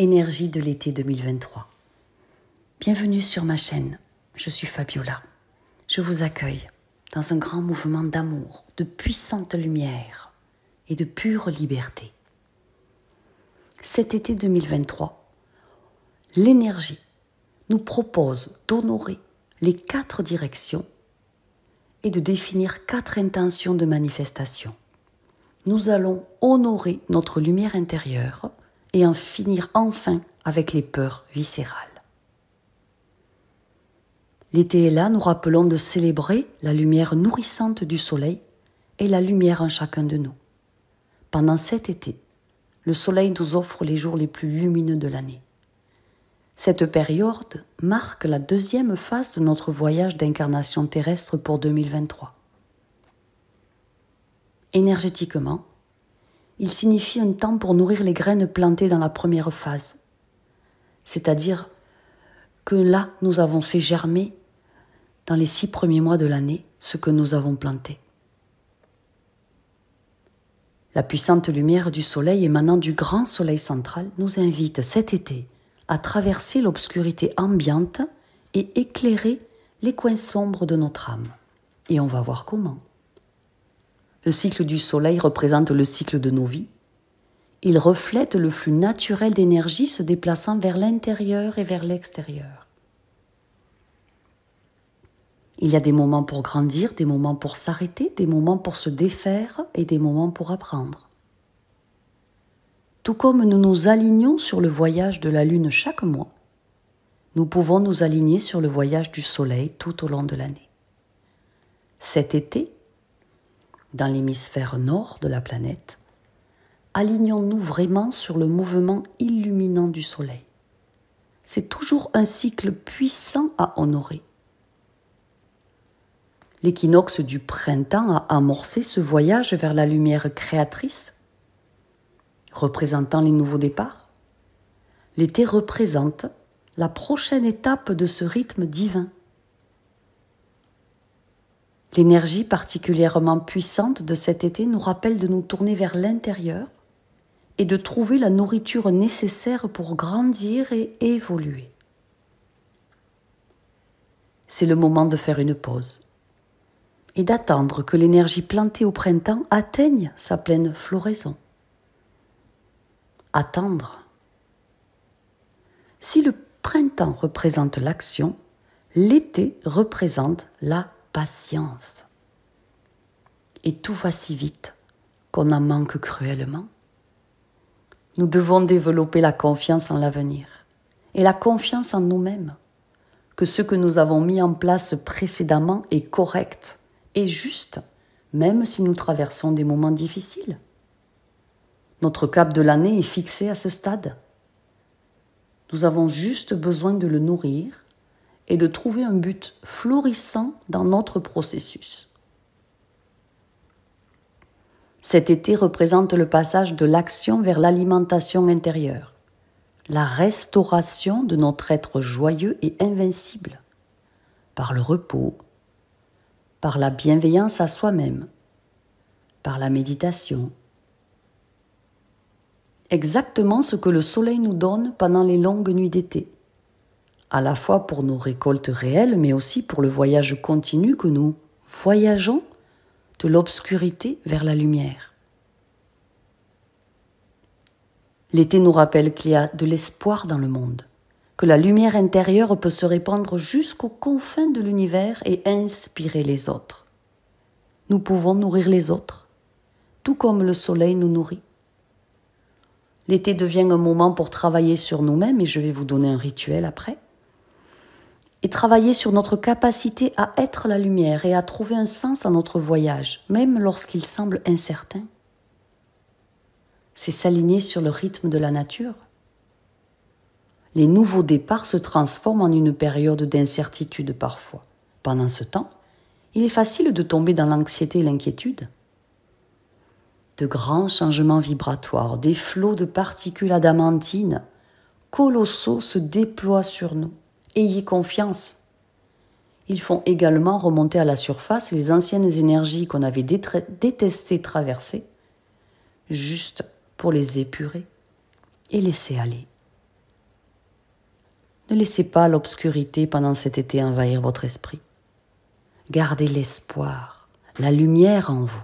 Énergie de l'été 2023. Bienvenue sur ma chaîne, je suis Fabiola. Je vous accueille dans un grand mouvement d'amour, de puissante lumière et de pure liberté. Cet été 2023, l'énergie nous propose d'honorer les quatre directions et de définir quatre intentions de manifestation. Nous allons honorer notre lumière intérieure, et en finir enfin avec les peurs viscérales. L'été est là, nous rappelons de célébrer la lumière nourrissante du soleil et la lumière en chacun de nous. Pendant cet été, le soleil nous offre les jours les plus lumineux de l'année. Cette période marque la deuxième phase de notre voyage d'incarnation terrestre pour 2023. Énergétiquement, il signifie un temps pour nourrir les graines plantées dans la première phase. C'est-à-dire que là, nous avons fait germer dans les six premiers mois de l'année ce que nous avons planté. La puissante lumière du soleil émanant du grand soleil central nous invite cet été à traverser l'obscurité ambiante et éclairer les coins sombres de notre âme. Et on va voir comment. Le cycle du Soleil représente le cycle de nos vies. Il reflète le flux naturel d'énergie se déplaçant vers l'intérieur et vers l'extérieur. Il y a des moments pour grandir, des moments pour s'arrêter, des moments pour se défaire et des moments pour apprendre. Tout comme nous nous alignons sur le voyage de la Lune chaque mois, nous pouvons nous aligner sur le voyage du Soleil tout au long de l'année. Cet été, dans l'hémisphère nord de la planète, alignons-nous vraiment sur le mouvement illuminant du Soleil. C'est toujours un cycle puissant à honorer. L'équinoxe du printemps a amorcé ce voyage vers la lumière créatrice, représentant les nouveaux départs. L'été représente la prochaine étape de ce rythme divin. L'énergie particulièrement puissante de cet été nous rappelle de nous tourner vers l'intérieur et de trouver la nourriture nécessaire pour grandir et évoluer. C'est le moment de faire une pause et d'attendre que l'énergie plantée au printemps atteigne sa pleine floraison. Attendre. Si le printemps représente l'action, l'été représente la patience. Et tout va si vite qu'on en manque cruellement. Nous devons développer la confiance en l'avenir et la confiance en nous-mêmes, que ce que nous avons mis en place précédemment est correct et juste, même si nous traversons des moments difficiles. Notre cap de l'année est fixé à ce stade. Nous avons juste besoin de le nourrir et de trouver un but florissant dans notre processus. Cet été représente le passage de l'action vers l'alimentation intérieure, la restauration de notre être joyeux et invincible, par le repos, par la bienveillance à soi-même, par la méditation. Exactement ce que le soleil nous donne pendant les longues nuits d'été à la fois pour nos récoltes réelles, mais aussi pour le voyage continu que nous voyageons de l'obscurité vers la lumière. L'été nous rappelle qu'il y a de l'espoir dans le monde, que la lumière intérieure peut se répandre jusqu'aux confins de l'univers et inspirer les autres. Nous pouvons nourrir les autres, tout comme le soleil nous nourrit. L'été devient un moment pour travailler sur nous-mêmes et je vais vous donner un rituel après et travailler sur notre capacité à être la lumière et à trouver un sens à notre voyage, même lorsqu'il semble incertain. C'est s'aligner sur le rythme de la nature. Les nouveaux départs se transforment en une période d'incertitude parfois. Pendant ce temps, il est facile de tomber dans l'anxiété et l'inquiétude. De grands changements vibratoires, des flots de particules adamantines, colossaux se déploient sur nous Ayez confiance. Ils font également remonter à la surface les anciennes énergies qu'on avait détestées traverser, juste pour les épurer et laisser aller. Ne laissez pas l'obscurité pendant cet été envahir votre esprit. Gardez l'espoir, la lumière en vous.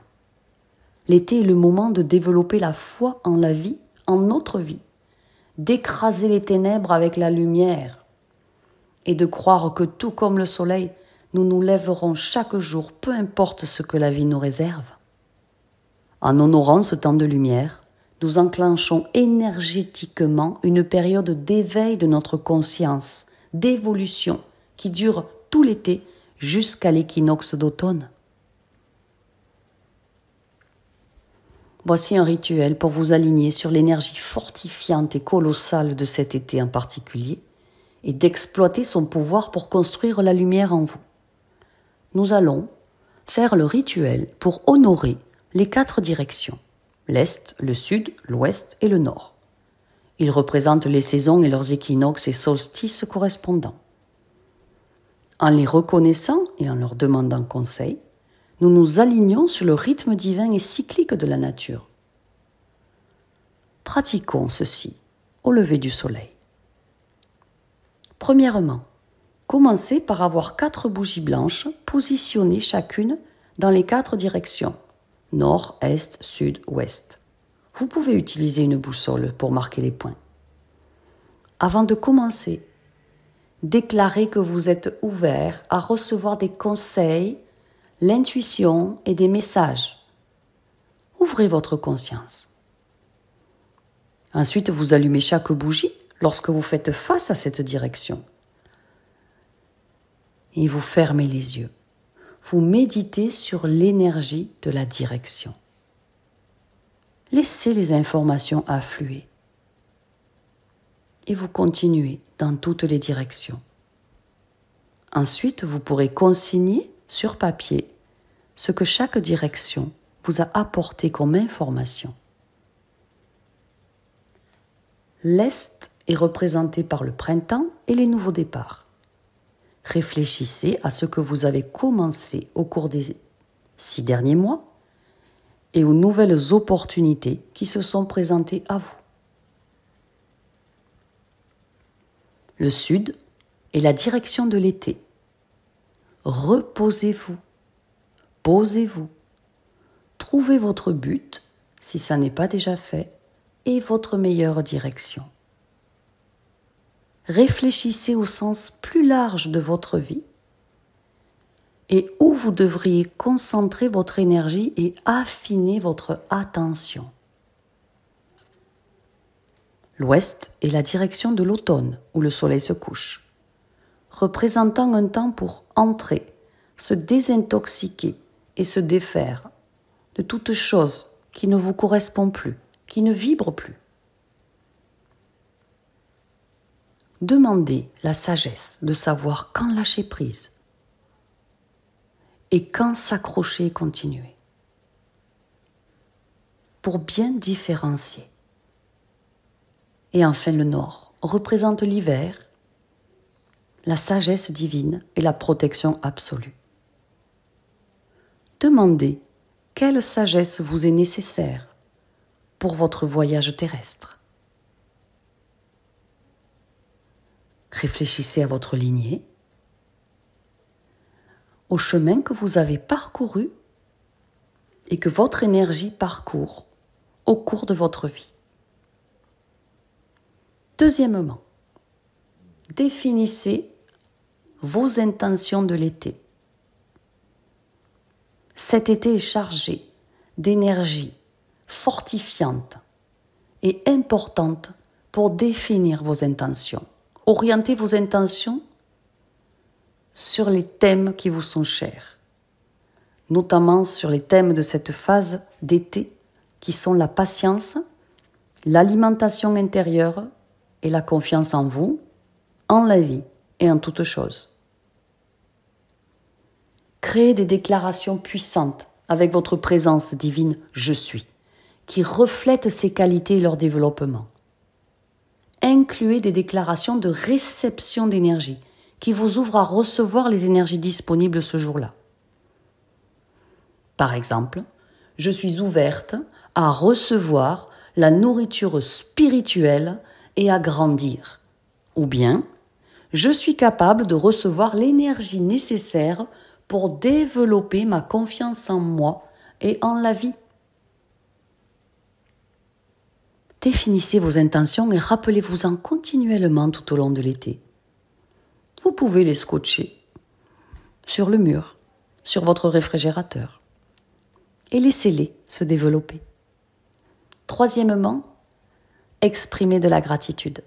L'été est le moment de développer la foi en la vie, en notre vie, d'écraser les ténèbres avec la lumière et de croire que tout comme le soleil, nous nous lèverons chaque jour, peu importe ce que la vie nous réserve. En honorant ce temps de lumière, nous enclenchons énergétiquement une période d'éveil de notre conscience, d'évolution, qui dure tout l'été jusqu'à l'équinoxe d'automne. Voici un rituel pour vous aligner sur l'énergie fortifiante et colossale de cet été en particulier et d'exploiter son pouvoir pour construire la lumière en vous. Nous allons faire le rituel pour honorer les quatre directions, l'Est, le Sud, l'Ouest et le Nord. Ils représentent les saisons et leurs équinoxes et solstices correspondants. En les reconnaissant et en leur demandant conseil, nous nous alignons sur le rythme divin et cyclique de la nature. Pratiquons ceci au lever du soleil. Premièrement, commencez par avoir quatre bougies blanches positionnées chacune dans les quatre directions nord, est, sud, ouest. Vous pouvez utiliser une boussole pour marquer les points. Avant de commencer, déclarez que vous êtes ouvert à recevoir des conseils, l'intuition et des messages. Ouvrez votre conscience. Ensuite, vous allumez chaque bougie lorsque vous faites face à cette direction. Et vous fermez les yeux. Vous méditez sur l'énergie de la direction. Laissez les informations affluer. Et vous continuez dans toutes les directions. Ensuite, vous pourrez consigner sur papier ce que chaque direction vous a apporté comme information. L'Est est représenté par le printemps et les nouveaux départs. Réfléchissez à ce que vous avez commencé au cours des six derniers mois et aux nouvelles opportunités qui se sont présentées à vous. Le sud est la direction de l'été. Reposez-vous, posez-vous, trouvez votre but, si ça n'est pas déjà fait, et votre meilleure direction réfléchissez au sens plus large de votre vie et où vous devriez concentrer votre énergie et affiner votre attention. L'ouest est la direction de l'automne où le soleil se couche, représentant un temps pour entrer, se désintoxiquer et se défaire de toute chose qui ne vous correspond plus, qui ne vibre plus. Demandez la sagesse de savoir quand lâcher prise et quand s'accrocher et continuer. Pour bien différencier. Et enfin le nord représente l'hiver, la sagesse divine et la protection absolue. Demandez quelle sagesse vous est nécessaire pour votre voyage terrestre. Réfléchissez à votre lignée, au chemin que vous avez parcouru et que votre énergie parcourt au cours de votre vie. Deuxièmement, définissez vos intentions de l'été. Cet été est chargé d'énergie fortifiante et importante pour définir vos intentions. Orientez vos intentions sur les thèmes qui vous sont chers, notamment sur les thèmes de cette phase d'été qui sont la patience, l'alimentation intérieure et la confiance en vous, en la vie et en toute chose. Créez des déclarations puissantes avec votre présence divine Je suis, qui reflètent ces qualités et leur développement incluez des déclarations de réception d'énergie qui vous ouvrent à recevoir les énergies disponibles ce jour-là. Par exemple, je suis ouverte à recevoir la nourriture spirituelle et à grandir. Ou bien, je suis capable de recevoir l'énergie nécessaire pour développer ma confiance en moi et en la vie. Définissez vos intentions et rappelez-vous-en continuellement tout au long de l'été. Vous pouvez les scotcher sur le mur, sur votre réfrigérateur, et laissez-les se développer. Troisièmement, exprimez de la gratitude.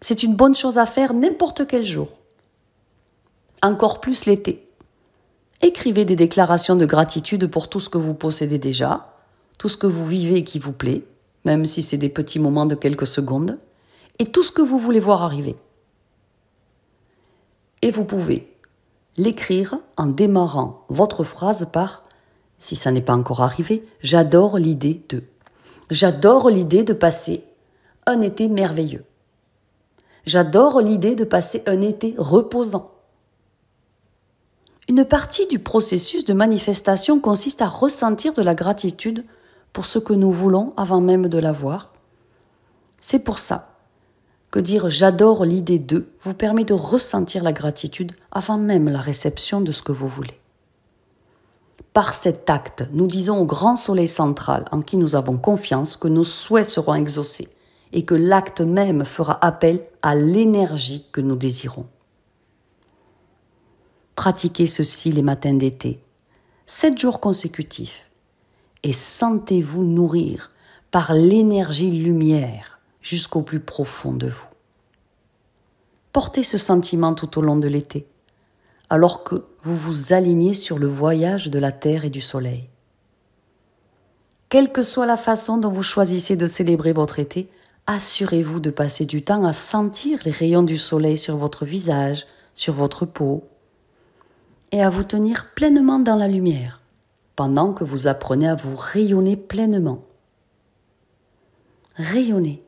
C'est une bonne chose à faire n'importe quel jour. Encore plus l'été. Écrivez des déclarations de gratitude pour tout ce que vous possédez déjà, tout ce que vous vivez et qui vous plaît, même si c'est des petits moments de quelques secondes, et tout ce que vous voulez voir arriver. Et vous pouvez l'écrire en démarrant votre phrase par si ça n'est pas encore arrivé, j'adore l'idée de. J'adore l'idée de passer un été merveilleux. J'adore l'idée de passer un été reposant. Une partie du processus de manifestation consiste à ressentir de la gratitude pour ce que nous voulons avant même de l'avoir. C'est pour ça que dire j'adore l'idée d'eux vous permet de ressentir la gratitude avant même la réception de ce que vous voulez. Par cet acte, nous disons au grand soleil central en qui nous avons confiance que nos souhaits seront exaucés et que l'acte même fera appel à l'énergie que nous désirons. Pratiquez ceci les matins d'été, sept jours consécutifs et sentez-vous nourrir par l'énergie lumière jusqu'au plus profond de vous. Portez ce sentiment tout au long de l'été, alors que vous vous alignez sur le voyage de la Terre et du Soleil. Quelle que soit la façon dont vous choisissez de célébrer votre été, assurez-vous de passer du temps à sentir les rayons du soleil sur votre visage, sur votre peau, et à vous tenir pleinement dans la lumière pendant que vous apprenez à vous rayonner pleinement. Rayonnez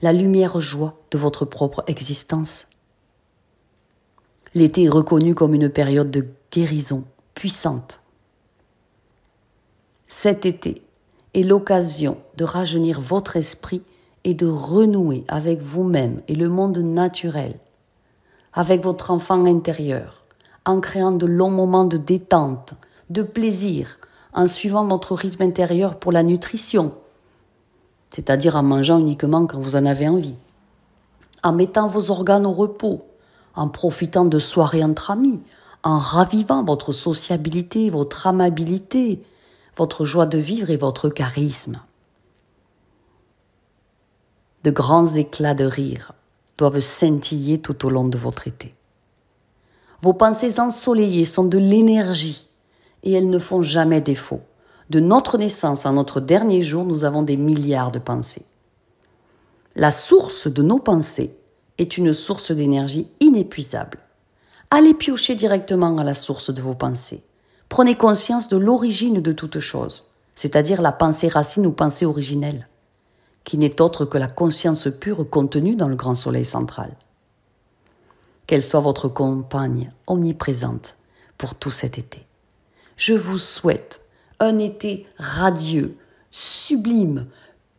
la lumière joie de votre propre existence. L'été est reconnu comme une période de guérison puissante. Cet été est l'occasion de rajeunir votre esprit et de renouer avec vous-même et le monde naturel, avec votre enfant intérieur, en créant de longs moments de détente, de plaisir, en suivant votre rythme intérieur pour la nutrition, c'est-à-dire en mangeant uniquement quand vous en avez envie, en mettant vos organes au repos, en profitant de soirées entre amis, en ravivant votre sociabilité, votre amabilité, votre joie de vivre et votre charisme. De grands éclats de rire doivent scintiller tout au long de votre été. Vos pensées ensoleillées sont de l'énergie et elles ne font jamais défaut. De notre naissance à notre dernier jour, nous avons des milliards de pensées. La source de nos pensées est une source d'énergie inépuisable. Allez piocher directement à la source de vos pensées. Prenez conscience de l'origine de toute chose, c'est-à-dire la pensée racine ou pensée originelle, qui n'est autre que la conscience pure contenue dans le grand soleil central. Qu'elle soit votre compagne omniprésente pour tout cet été je vous souhaite un été radieux, sublime,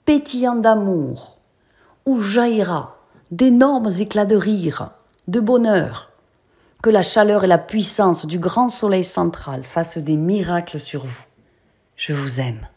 pétillant d'amour, où jaillira d'énormes éclats de rire, de bonheur, que la chaleur et la puissance du grand soleil central fassent des miracles sur vous. Je vous aime.